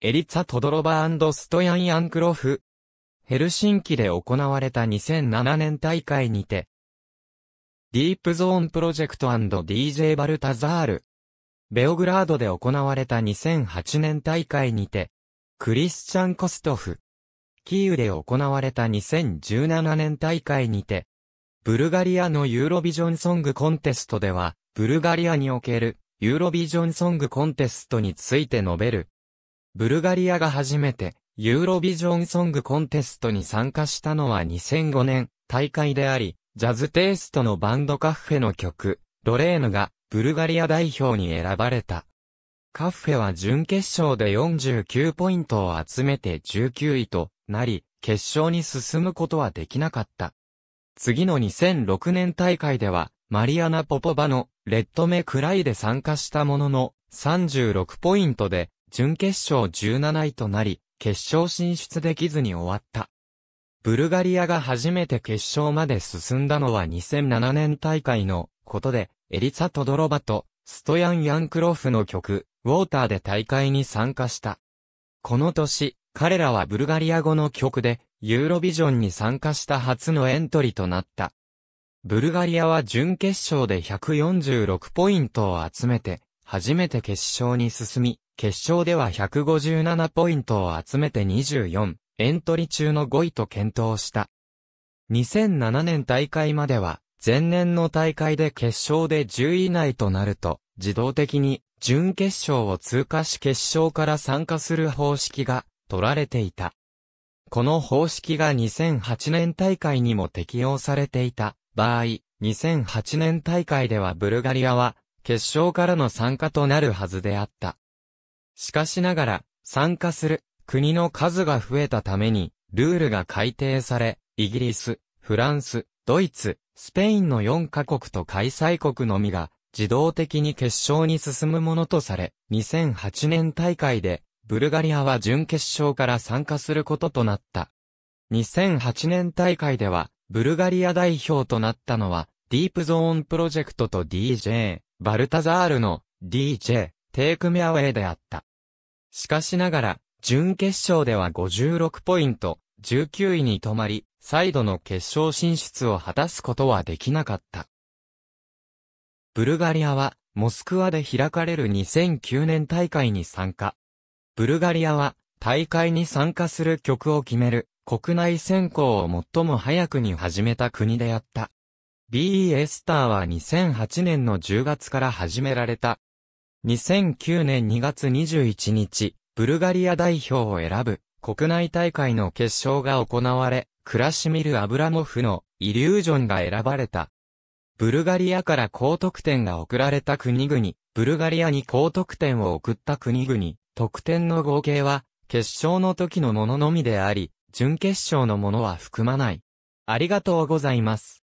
エリツァ・トドロバストヤン・ヤンクロフ。ヘルシンキで行われた2007年大会にて、ディープゾーンプロジェクト &DJ バルタザール。ベオグラードで行われた2008年大会にて、クリスチャン・コストフ。キーウで行われた2017年大会にて、ブルガリアのユーロビジョンソングコンテストでは、ブルガリアにおけるユーロビジョンソングコンテストについて述べるブルガリアが初めてユーロビジョンソングコンテストに参加したのは2005年大会であり、ジャズテイストのバンドカフェの曲、ロレーヌがブルガリア代表に選ばれた。カフェは準決勝で49ポイントを集めて19位となり、決勝に進むことはできなかった。次の2006年大会では、マリアナ・ポポバのレッドメ・クライで参加したものの、36ポイントで準決勝17位となり、決勝進出できずに終わった。ブルガリアが初めて決勝まで進んだのは2007年大会のことで、エリツァ・トドロバとストヤン・ヤンクロフの曲、ウォーターで大会に参加した。この年、彼らはブルガリア語の曲で、ユーロビジョンに参加した初のエントリーとなった。ブルガリアは準決勝で146ポイントを集めて、初めて決勝に進み、決勝では157ポイントを集めて24、エントリ中の5位と検討した。2007年大会までは、前年の大会で決勝で10位以内となると、自動的に準決勝を通過し決勝から参加する方式が取られていた。この方式が2008年大会にも適用されていた場合、2008年大会ではブルガリアは決勝からの参加となるはずであった。しかしながら、参加する国の数が増えたために、ルールが改定され、イギリス、フランス、ドイツ、スペインの4カ国と開催国のみが、自動的に決勝に進むものとされ、2008年大会で、ブルガリアは準決勝から参加することとなった。2008年大会では、ブルガリア代表となったのは、ディープゾーンプロジェクトと DJ、バルタザールの DJ、テイクメアウェイであった。しかしながら、準決勝では56ポイント、19位に止まり、再度の決勝進出を果たすことはできなかった。ブルガリアは、モスクワで開かれる2009年大会に参加。ブルガリアは、大会に参加する曲を決める、国内選考を最も早くに始めた国であった。BE スターは2008年の10月から始められた。2009年2月21日、ブルガリア代表を選ぶ国内大会の決勝が行われ、クラシミル・アブラモフのイリュージョンが選ばれた。ブルガリアから高得点が送られた国々、ブルガリアに高得点を送った国々、得点の合計は、決勝の時のもののみであり、準決勝のものは含まない。ありがとうございます。